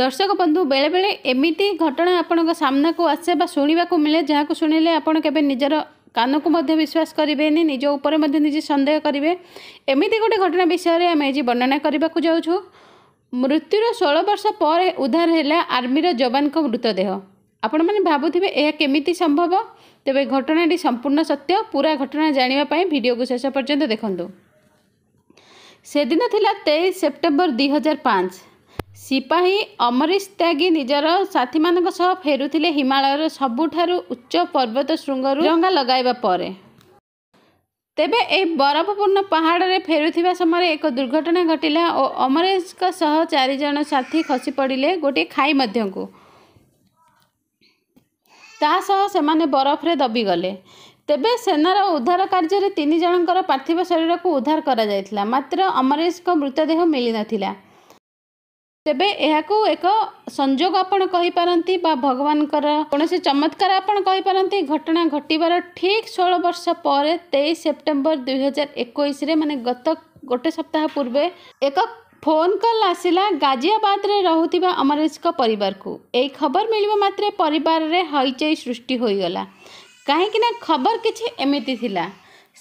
ଦର୍ଶକ ବନ୍ଧୁ ବେଳେବେଳେ ଏମିତି ଘଟଣା ଆପଣଙ୍କ ସାମ୍ନାକୁ ଆସେ ବା ଶୁଣିବାକୁ ମିଳେ ଯାହାକୁ ଶୁଣିଲେ ଆପଣ କେବେ ନିଜର କାନକୁ ମଧ୍ୟ ବିଶ୍ୱାସ କରିବେନି ନିଜ ଉପରେ ମଧ୍ୟ ନିଜେ ସନ୍ଦେହ କରିବେ ଏମିତି ଗୋଟେ ଘଟଣା ବିଷୟରେ ଆମେ ଆଜି ବର୍ଣ୍ଣନା କରିବାକୁ ଯାଉଛୁ ମୃତ୍ୟୁର ଷୋହଳ ବର୍ଷ ପରେ ଉଦ୍ଧାର ହେଲା ଆର୍ମିର ଯବାନଙ୍କ ମୃତଦେହ ଆପଣମାନେ ଭାବୁଥିବେ ଏହା କେମିତି ସମ୍ଭବ ତେବେ ଘଟଣାଟି ସମ୍ପୂର୍ଣ୍ଣ ସତ୍ୟ ପୁରା ଘଟଣା ଜାଣିବା ପାଇଁ ଭିଡ଼ିଓକୁ ଶେଷ ପର୍ଯ୍ୟନ୍ତ ଦେଖନ୍ତୁ ସେଦିନ ଥିଲା ତେଇଶ ସେପ୍ଟେମ୍ବର ଦୁଇହଜାର ପାଞ୍ଚ ସିପାହୀ ଅମରିଶ ତ୍ୟାଗୀ ନିଜର ସାଥୀମାନଙ୍କ ସହ ଫେରୁଥିଲେ ହିମାଳୟର ସବୁଠାରୁ ଉଚ୍ଚ ପର୍ବତ ଶୃଙ୍ଗରୁ ଡଙ୍ଗା ଲଗାଇବା ପରେ ତେବେ ଏହି ବରଫପୂର୍ଣ୍ଣ ପାହାଡ଼ରେ ଫେରୁଥିବା ସମୟରେ ଏକ ଦୁର୍ଘଟଣା ଘଟିଲା ଓ ଅମରେଶଙ୍କ ସହ ଚାରିଜଣ ସାଥୀ ଖସି ପଡ଼ିଲେ ଗୋଟିଏ ଖାଇ ମଧ୍ୟକୁ ତା ସହ ସେମାନେ ବରଫରେ ଦବିଗଲେ ତେବେ ସେନାର ଉଦ୍ଧାର କାର୍ଯ୍ୟରେ ତିନି ଜଣଙ୍କର ପାର୍ଥିବ ଶରୀରକୁ ଉଦ୍ଧାର କରାଯାଇଥିଲା ମାତ୍ର ଅମରେଶଙ୍କ ମୃତଦେହ ମିଳିନଥିଲା ତେବେ ଏହାକୁ ଏକ ସଂଯୋଗ ଆପଣ କହିପାରନ୍ତି ବା ଭଗବାନଙ୍କର କୌଣସି ଚମତ୍କାର ଆପଣ କହିପାରନ୍ତି ଘଟଣା ଘଟିବାର ଠିକ୍ ଷୋହଳ ବର୍ଷ ପରେ ତେଇଶ ସେପ୍ଟେମ୍ବର ଦୁଇହଜାର ଏକୋଇଶରେ ମାନେ ଗତ ଗୋଟେ ସପ୍ତାହ ପୂର୍ବେ ଏକ ଫୋନ୍ କଲ୍ ଆସିଲା ଗାଜିଆବାଦରେ ରହୁଥିବା ଅମରେଶଙ୍କ ପରିବାରକୁ ଏହି ଖବର ମିଳିବା ମାତ୍ରେ ପରିବାରରେ ହଇଚଇ ସୃଷ୍ଟି ହୋଇଗଲା କାହିଁକିନା ଖବର କିଛି ଏମିତି ଥିଲା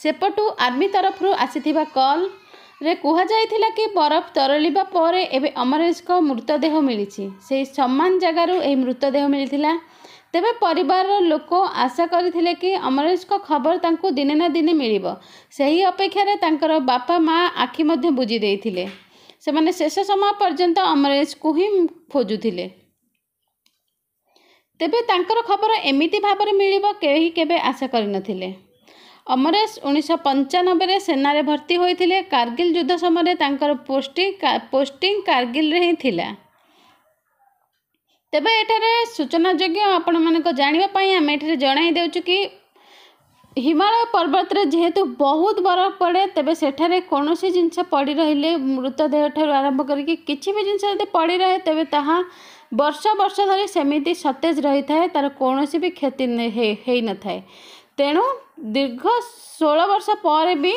ସେପଟୁ ଆର୍ମି ତରଫରୁ ଆସିଥିବା କଲ୍ ରେ କୁହାଯାଇଥିଲା କି ବରଫ ତରଳିବା ପରେ ଏବେ ଅମରେଶଙ୍କ ମୃତଦେହ ମିଳିଛି ସେହି ସମାନ ଜାଗାରୁ ଏହି ମୃତଦେହ ମିଳିଥିଲା ତେବେ ପରିବାରର ଲୋକ ଆଶା କରିଥିଲେ କି ଅମରେଶଙ୍କ ଖବର ତାଙ୍କୁ ଦିନେ ନା ଦିନେ ମିଳିବ ସେହି ଅପେକ୍ଷାରେ ତାଙ୍କର ବାପା ମାଆ ଆଖି ମଧ୍ୟ ବୁଝି ଦେଇଥିଲେ ସେମାନେ ଶେଷ ସମୟ ପର୍ଯ୍ୟନ୍ତ ଅମରେଶଙ୍କୁ ହିଁ ଖୋଜୁଥିଲେ ତେବେ ତାଙ୍କର ଖବର ଏମିତି ଭାବରେ ମିଳିବ କେହି କେବେ ଆଶା କରିନଥିଲେ ଅମରେଶ ଉଣେଇଶହ ପଞ୍ଚାନବେରେ ସେନାରେ ଭର୍ତ୍ତି ହୋଇଥିଲେ କାର୍ଗିଲ ଯୁଦ୍ଧ ସମୟରେ ତାଙ୍କର ପୋଷ୍ଟିଂ ପୋଷ୍ଟିଂ କାର୍ଗିଲରେ ହିଁ ଥିଲା ତେବେ ଏଠାରେ ସୂଚନାଯୋଗ୍ୟ ଆପଣମାନଙ୍କ ଜାଣିବା ପାଇଁ ଆମେ ଏଠାରେ ଜଣାଇ ଦେଉଛୁ କି ହିମାଳୟ ପର୍ବତରେ ଯେହେତୁ ବହୁତ ବରଫ ପଡ଼େ ତେବେ ସେଠାରେ କୌଣସି ଜିନିଷ ପଡ଼ି ରହିଲେ ମୃତଦେହ ଠାରୁ ଆରମ୍ଭ କରିକି କିଛି ବି ଜିନିଷ ଯଦି ପଡ଼ି ରହେ ତେବେ ତାହା ବର୍ଷ ବର୍ଷ ଧରି ସେମିତି ସତେଜ ରହିଥାଏ ତା'ର କୌଣସି ବି କ୍ଷତି ହେଇନଥାଏ ତେଣୁ ଦୀର୍ଘ ଷୋହଳ ବର୍ଷ ପରେ ବି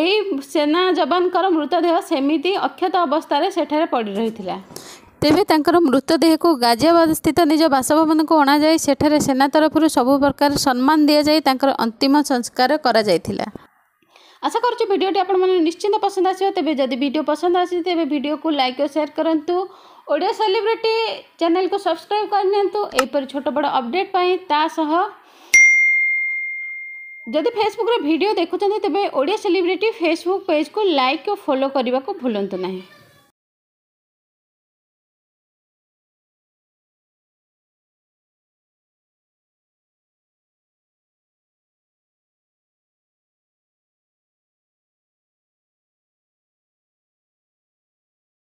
ଏହି ସେନା ଯବାନଙ୍କର ମୃତଦେହ ସେମିତି ଅକ୍ଷତ ଅବସ୍ଥାରେ ସେଠାରେ ପଡ଼ି ରହିଥିଲା ତେବେ ତାଙ୍କର ମୃତଦେହକୁ ଗାଜିଆବାଦ ସ୍ଥିତ ନିଜ ବାସଭବନକୁ ଅଣାଯାଇ ସେଠାରେ ସେନା ତରଫରୁ ସବୁ ପ୍ରକାର ସମ୍ମାନ ଦିଆଯାଇ ତାଙ୍କର ଅନ୍ତିମ ସଂସ୍କାର କରାଯାଇଥିଲା ଆଶା କରୁଛୁ ଭିଡ଼ିଓଟି ଆପଣମାନେ ନିଶ୍ଚିନ୍ତ ପସନ୍ଦ ଆସିବ ତେବେ ଯଦି ଭିଡ଼ିଓ ପସନ୍ଦ ଆସିଛି ତେବେ ଭିଡ଼ିଓକୁ ଲାଇକ୍ ଓ ସେୟାର କରନ୍ତୁ ଓଡ଼ିଆ ସେଲିବ୍ରିଟି ଚ୍ୟାନେଲକୁ ସବସ୍କ୍ରାଇବ୍ କରିନିଅନ୍ତୁ ଏହିପରି ଛୋଟ ବଡ଼ ଅପଡ଼େଟ୍ ପାଇଁ ତା ସହ जदि फेसबुक भिडियो देखुं तेज ओडिया सेलिब्रिटी फेसबुक पेज को लाइक और फॉलो करने को भूलु ना